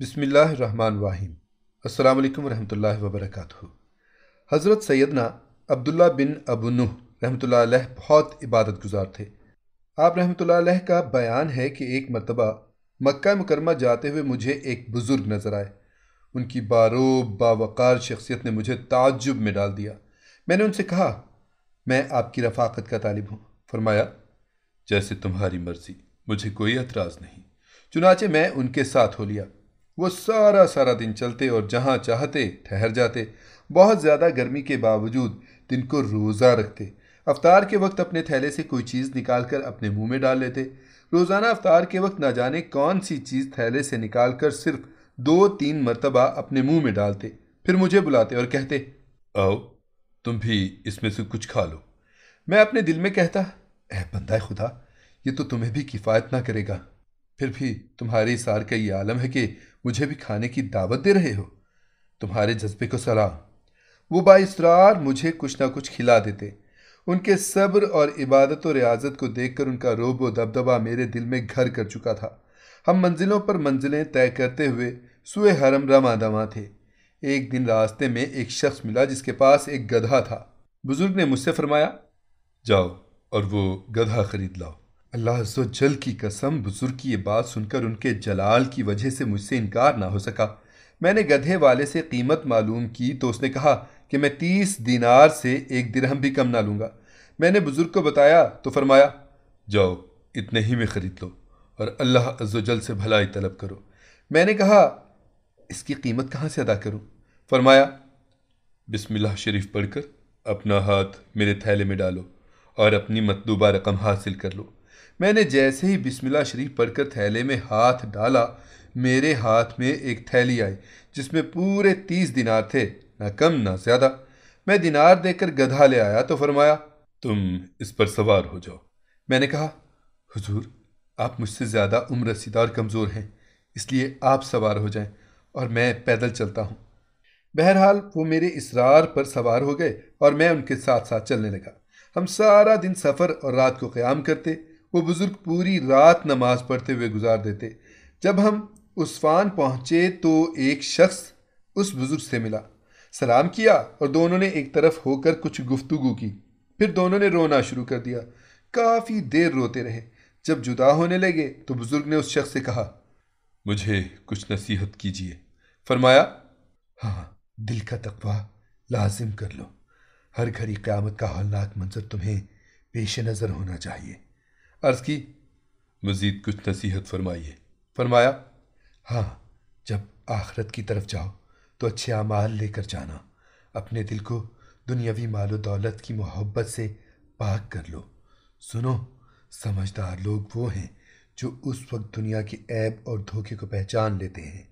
बिसमीम् अल्लाम वरहमल वबरक हज़रत सैदना अब्दुल्ला बिन अबनू रहमतुल्लाह बहुत इबादत गुजार थे आप रहमतुल्लाह का बयान है कि एक मरतबा मक्का मुकरमा जाते हुए मुझे एक बुज़ुर्ग नज़र आए उनकी बारो बावकार शख्सियत ने मुझे ताजुब में डाल दिया मैंने उनसे कहा मैं आपकी रफाकत का तालिब हूँ फरमाया जैसे तुम्हारी मर्ज़ी मुझे कोई एतराज़ नहीं चुनाचे मैं उनके साथ हो लिया वो सारा सारा दिन चलते और जहाँ चाहते ठहर जाते बहुत ज़्यादा गर्मी के बावजूद दिन को रोज़ा रखते अवतार के वक्त अपने थैले से कोई चीज़ निकाल कर अपने मुँह में डाल लेते रोज़ाना अवतार के वक्त ना जाने कौन सी चीज़ थैले से निकाल कर सिर्फ दो तीन मरतबा अपने मुँह में डालते फिर मुझे बुलाते और कहते आओ तुम भी इसमें से कुछ खा लो मैं अपने दिल में कहता अह बंदा खुदा ये तो तुम्हें भी किफ़ायत ना करेगा फिर भी तुम्हारे इशार का ये आलम है कि मुझे भी खाने की दावत दे रहे हो तुम्हारे जज्बे को सलाम वो बासरार मुझे कुछ ना कुछ खिला देते उनके सब्र और इबादत और रियाजत को देखकर उनका रोब व दबदबा मेरे दिल में घर कर चुका था हम मंजिलों पर मंजिलें तय करते हुए सुए हरम रमा दमा थे एक दिन रास्ते में एक शख्स मिला जिसके पास एक गधा था बुजुर्ग ने मुझसे फरमाया जाओ और वो गधा खरीद लाओ अल्लाह जल की कसम बुजुर्ग की ये बात सुनकर उनके जलाल की वजह से मुझसे इनकार ना हो सका मैंने गधे वाले से कीमत मालूम की तो उसने कहा कि मैं तीस दिनार से एक दिरहम भी कम ना लूँगा मैंने बुज़ुर्ग को बताया तो फरमाया जाओ इतने ही में ख़रीद लो और अल्लाह अज्जल से भलाई तलब करो मैंने कहा इसकी कीमत कहाँ से अदा करूँ फरमाया बिस्मिल्लाह शरीफ पढ़कर अपना हाथ मेरे थैले में डालो और अपनी मतलूबा रकम हासिल कर लो मैंने जैसे ही बिस्मिल्ला शरीफ पढ़कर थैले में हाथ डाला मेरे हाथ में एक थैली आई जिसमें पूरे तीस दिनार थे ना कम ना ज़्यादा मैं दिनार देकर गधा ले आया तो फरमाया तुम इस पर सवार हो जाओ मैंने कहा हुजूर आप मुझसे ज़्यादा उम्र सीदार कमज़ोर हैं इसलिए आप सवार हो जाएं और मैं पैदल चलता हूँ बहरहाल वो मेरे इसरार पर सवार हो गए और मैं उनके साथ साथ चलने लगा हम सारा दिन सफ़र और रात को क़्याम करते वो बुज़ुर्ग पूरी रात नमाज पढ़ते हुए गुजार देते जब हम उस्फान पहुँचे तो एक शख्स उस बुज़ुर्ग से मिला सलाम किया और दोनों ने एक तरफ होकर कुछ गुफ्तगु की फिर दोनों ने रोना शुरू कर दिया काफ़ी देर रोते रहे जब जुदा होने लगे तो बुज़ुर्ग ने उस शख्स से कहा मुझे कुछ नसीहत कीजिए फरमाया हाँ दिल का तकवा लाजिम कर लो हर घड़ी क़्यामत का हौलनाक मंजर तुम्हें पेश नज़र होना चाहिए अर्ज़ की मज़ीद कुछ नसीहत फरमाइए फरमाया हाँ जब आखरत की तरफ जाओ तो अच्छे अमाल लेकर जाना अपने दिल को दुनियावी माल दौलत की मोहब्बत से पाक कर लो सुनो समझदार लोग वो हैं जो उस वक्त दुनिया के ऐब और धोखे को पहचान लेते हैं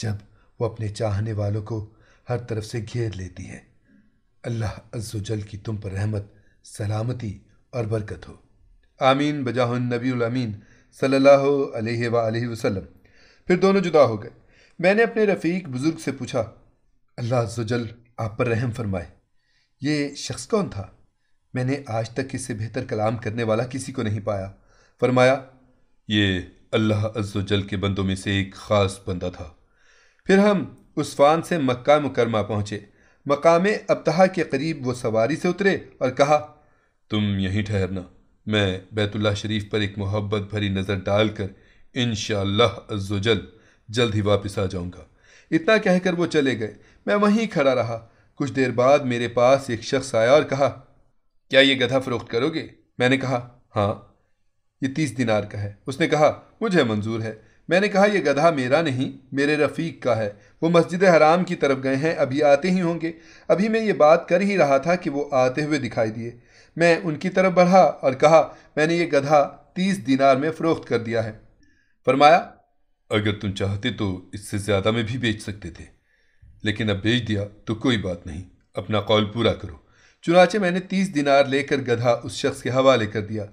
जब वो अपने चाहने वालों को हर तरफ से घेर लेती है अल्लाह अज्जल की तुम पर रहमत सलामती और बरकत हो आमीन बजाहन नबीमीन सल्लल्लाहु वसल्लम फिर दोनों जुदा हो गए मैंने अपने रफ़ीक बुज़ुर्ग से पूछा अल्लाह जल आप पर रहम फरमाए ये शख्स कौन था मैंने आज तक इससे बेहतर कलाम करने वाला किसी को नहीं पाया फरमाया ये अल्लाह अज्जल के बंदों में से एक ख़ास बंदा था फिर हम उस्फान से मक्का मुकरमा पहुँचे मकाम अबतहा के करीब वो सवारी से उतरे और कहा तुम यहीं ठहरना मैं बैतुल्ला शरीफ पर एक मोहब्बत भरी नज़र डालकर इन शजल जल्द ही वापस आ जाऊँगा इतना कहकर वो चले गए मैं वहीं खड़ा रहा कुछ देर बाद मेरे पास एक शख्स आया और कहा क्या ये गधा फरोख्त करोगे मैंने कहा हाँ ये तीस दिनार का है उसने कहा मुझे मंजूर है मैंने कहा यह गधा मेरा नहीं मेरे रफ़ीक का है वो मस्जिद हराम की तरफ गए हैं अभी आते ही होंगे अभी मैं ये बात कर ही रहा था कि वो आते हुए दिखाई दिए मैं उनकी तरफ बढ़ा और कहा मैंने ये गधा तीस दिनार में फ़रोख्त कर दिया है फरमाया अगर तुम चाहते तो इससे ज़्यादा में भी बेच सकते थे लेकिन अब बेच दिया तो कोई बात नहीं अपना कौल पूरा करो चुनाचे मैंने तीस दिनार लेकर गधा उस शख्स के हवाले कर दिया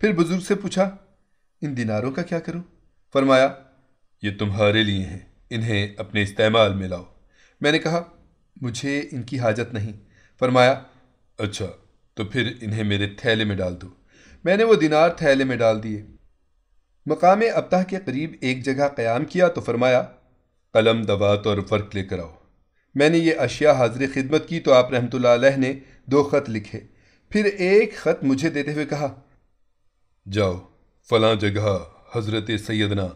फिर बुज़ुर्ग से पूछा इन दिनारों का क्या करूं? फरमाया ये तुम्हारे लिए हैं इन्हें अपने इस्तेमाल में लाओ मैंने कहा मुझे इनकी हाजत नहीं फरमाया अच्छा तो फिर इन्हें मेरे थैले में डाल दो मैंने वो दिनार थैले में डाल दिए मकाम अबताह के करीब एक जगह क़्याम किया तो फरमाया कलम दवात और फ़र्क लेकर आओ मैंने ये अशिया हाजिर खिदमत की तो आप रहमत ने दो ख़त लिखे फिर एक ख़त मुझे देते हुए कहा जाओ फलां जगह हज़रत सैदना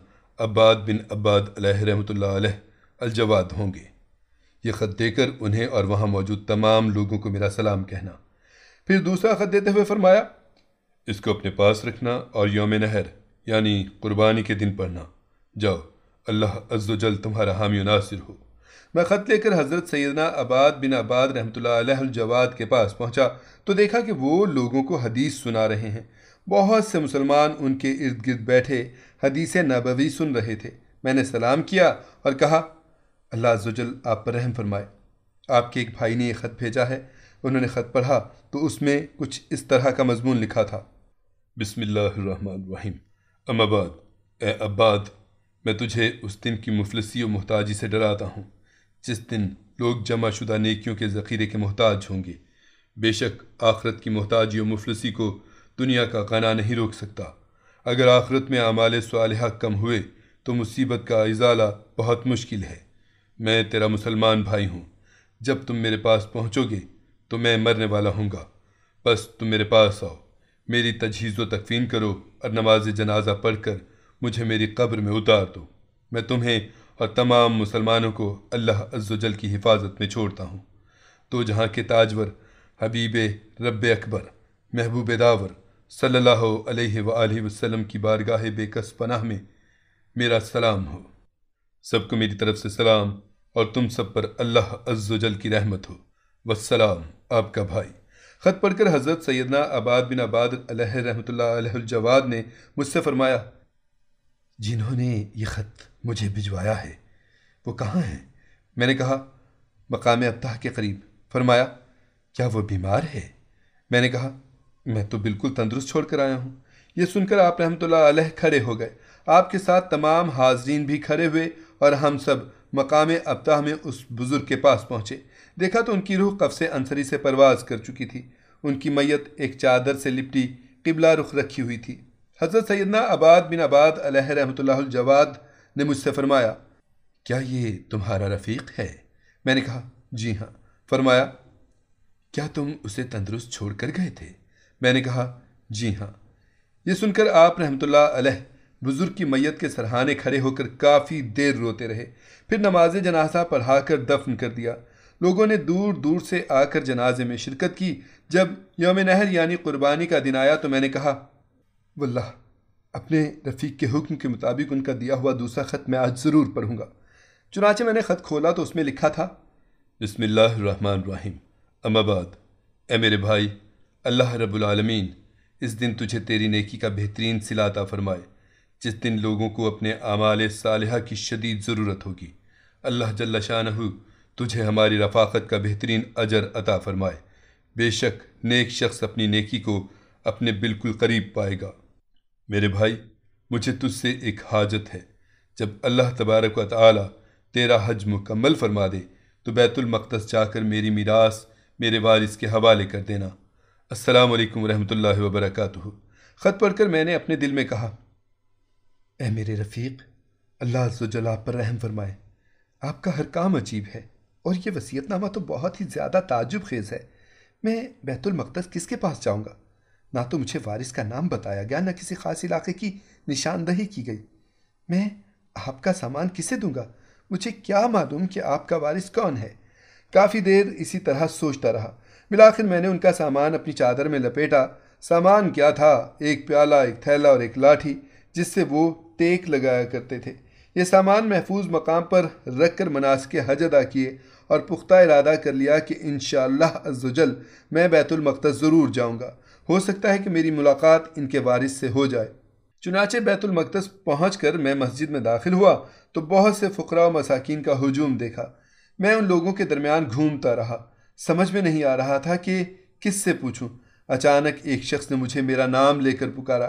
अब्बाद बिन अब्बाद रहमत अलजवाद होंगे ये ख़त देकर उन्हें और वहाँ मौजूद तमाम लोगों को मेरा सलाम कहना फिर दूसरा ख़त देते हुए फरमाया इसको अपने पास रखना और योम नहर यानी कुर्बानी के दिन पढ़ना जाओ अल्लाह अज्जल तुम्हारा हामी नासिर हो मैं ख़त लेकर हज़रत सैदना आबाद बिन आबाद रहमतुल्लाहजवाद के पास पहुंचा तो देखा कि वो लोगों को हदीस सुना रहे हैं बहुत से मुसलमान उनके इर्द गिर्द बैठे हदीस नबवी सुन रहे थे मैंने सलाम किया और कहा अल्लाह जल आप पर रहम फरमाए आपके एक भाई ने यह ख़त भेजा है उन्होंने ख़त पढ़ा तो उसमें कुछ इस तरह का मजमून लिखा था बिसमीम अमाबाद ए अब्बाद मैं तुझे उस दिन की मुफलसी और मोहताजी से डराता हूँ जिस दिन लोग जमा शुदा नेकियों के ज़ख़ीरे के मोहताज होंगे बेशक आखरत की मोहताजी और मुफलसी को दुनिया का गाना नहीं रोक सकता अगर आखरत में आमाल सालह कम हुए तो मुसीबत का इजाला बहुत मुश्किल है मैं तेरा मुसलमान भाई हूँ जब तुम मेरे पास पहुँचोगे तो मैं मरने वाला हूँगा बस तुम मेरे पास आओ मेरी तजहीज़ व तकफीन करो और नमाज जनाजा पढ़ कर मुझे मेरी कब्र में उतार दो मैं तुम्हें और तमाम मुसलमानों को अल्लाह अज्जल की हिफाजत में छोड़ता हूँ तो जहाँ के ताजवर हबीब रब अकबर महबूब दावर सल्ला वसलम की बारगाह बेकस पनाह में मेरा सलाम हो सबको मेरी तरफ से सलाम और तुम सब पर अल्लाह अज्जल की रहमत हो वसलाम आपका भाई ख़त पढ़कर हज़रत सैदना आबाद बिन आबाद रहमतवाद ने मुझसे फरमाया जिन्होंने ये ख़त मुझे भिजवाया है वो कहाँ हैं मैंने कहा मकाम अब्ताह के करीब फरमाया क्या वो बीमार है मैंने कहा मैं तो बिल्कुल तंदुरुस्त छोड़कर आया हूँ यह सुनकर आप रहमत खड़े हो गए आपके साथ तमाम हाजरीन भी खड़े हुए और हम सब मकाम अबताह में उस बुज़ुर्ग के पास पहुँचे देखा तो उनकी रूह कफ़ से अंसरी से परवाज कर चुकी थी उनकी मैयत एक चादर से लिपटी किबला रुख रखी हुई थी हज़रत सैदना आबाद बिन आबाद रहमतुल्लाहजवाद ने मुझसे फरमाया क्या ये तुम्हारा रफ़ीक है मैंने कहा जी हाँ फरमाया क्या तुम उसे तंदुरुस्त छोड़ कर गए थे मैंने कहा जी हाँ ये सुनकर आप रहमतुल्लाह बुज़ुर्ग की मैयत के सरहाने खड़े होकर काफ़ी देर रोते रहे फिर नमाज जनाजा पढ़ाकर दफन कर दिया लोगों ने दूर दूर से आकर जनाजे में शिरकत की जब योम नहर यानी कुर्बानी का दिन आया तो मैंने कहा वल्ला अपने रफ़ीक के हुक्म के मुताबिक उनका दिया हुआ दूसरा ख़त मैं आज ज़रूर पढ़ूंगा चुनाचे मैंने ख़त खोला तो उसमें लिखा था बसमिल्लाम अमाबाद ए मेरे भाई अल्लाह रब्बुल इस दिन तुझे तेरी नेकी का बेहतरीन सिलाता फरमाए जिस दिन लोगों को अपने आमाल सालह की शदीद ज़रूरत होगी अल्लाह जल्ला शाह तुझे हमारी रफाकत का बेहतरीन अजर अता फरमाए बेशक नेक शख्स अपनी नेकी को अपने बिल्कुल करीब पाएगा मेरे भाई मुझे तुझसे एक हाजत है जब अल्लाह तबारक ताली तेरा हज मुकम्मल फरमा दे तो बैतुलमक़दस जाकर मेरी मीरास मेरे वारिस के हवाले कर देना असलकम वालेकुम रहमतुल्लाहि ख़त पढ़कर मैंने अपने दिल में कहा ए मेरे रफ़ीक अल्लाह जल पर रहम फरमाए आपका हर काम अजीब है और ये वसीयतनामा तो बहुत ही ज़्यादा ताजुब खेज़ है मैं बैतुलमक़दस किसके पास जाऊँगा ना तो मुझे वारिस का नाम बताया गया ना किसी ख़ास इलाके की निशानदही की गई मैं आपका सामान किसे दूंगा मुझे क्या मालूम कि आपका वारिस कौन है काफ़ी देर इसी तरह सोचता रहा मिलाखिर मैंने उनका सामान अपनी चादर में लपेटा सामान क्या था एक प्याला एक थैला और एक लाठी जिससे वो टेक लगाया करते थे ये सामान महफूज मकाम पर रख कर मनास के हज अदा किए और पुख्ता इरादा कर लिया कि इन शजल मैं बैतुलमकत ज़रूर जाऊँगा हो सकता है कि मेरी मुलाकात इनके वारिस से हो जाए चुनाचे बैतुलमक़दस पहुँच कर मैं मस्जिद में दाखिल हुआ तो बहुत से फ़करा व मसाकिन का हजूम देखा मैं उन लोगों के दरमियान घूमता रहा समझ में नहीं आ रहा था कि किस से पूछूं अचानक एक शख्स ने मुझे मेरा नाम लेकर पुकारा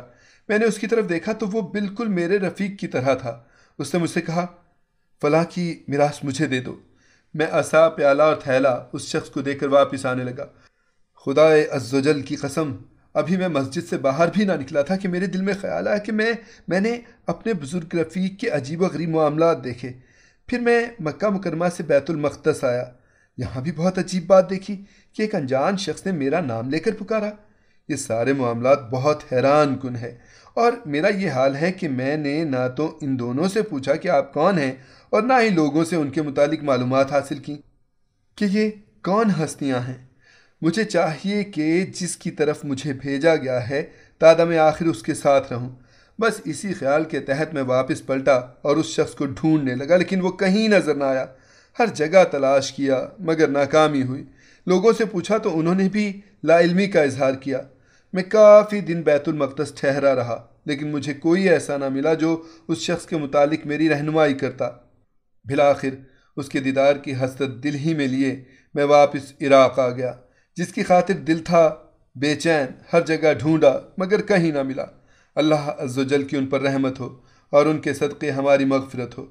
मैंने उसकी तरफ देखा तो वो बिल्कुल मेरे रफ़ीक की तरह था उसने मुझसे कहा फलाँ की मिरास मुझे दे दो मैं असा प्याला और थैला उस शख्स को देकर वापस आने लगा खुदा अज्जल की कसम अभी मैं मस्जिद से बाहर भी ना निकला था कि मेरे दिल में ख्याल आया कि मैं मैंने अपने बुज़ुर्ग रफ़ीक के अजीब गरीब मामला देखे फिर मैं मक्का मुकरमा से बैतुलमक़दस आया यहाँ भी बहुत अजीब बात देखी कि एक अनजान शख्स ने मेरा नाम लेकर पुकारा ये सारे मामला बहुत हैरान कन है और मेरा ये हाल है कि मैंने ना तो इन दोनों से पूछा कि आप कौन हैं और ना ही लोगों से उनके मुतालिक मालूम हासिल की कि ये कौन हस्तियाँ हैं मुझे चाहिए कि जिसकी तरफ मुझे भेजा गया है तादा मैं आखिर उसके साथ रहूँ बस इसी ख्याल के तहत मैं वापस पलटा और उस शख्स को ढूंढने लगा लेकिन वो कहीं नज़र ना आया हर जगह तलाश किया मगर नाकामी हुई लोगों से पूछा तो उन्होंने भी लाइलमी का इजहार किया मैं काफ़ी दिन बैतुलमक़दस ठहरा रहा लेकिन मुझे कोई ऐसा ना मिला जो उस शख्स के मुतालिक मेरी रहनुमाई करता भिलाखिर उसके दीदार की हसरत दिल ही में लिए मैं वापस इराक आ गया जिसकी खातिर दिल था बेचैन हर जगह ढूंढा मगर कहीं ना मिला अल्लाह अज्जल की उन पर रहमत हो और उनके सदक़े हमारी मगफरत हो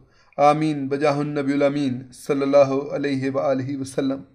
आमीन बजाहन नबीमीन सल्लल्लाहु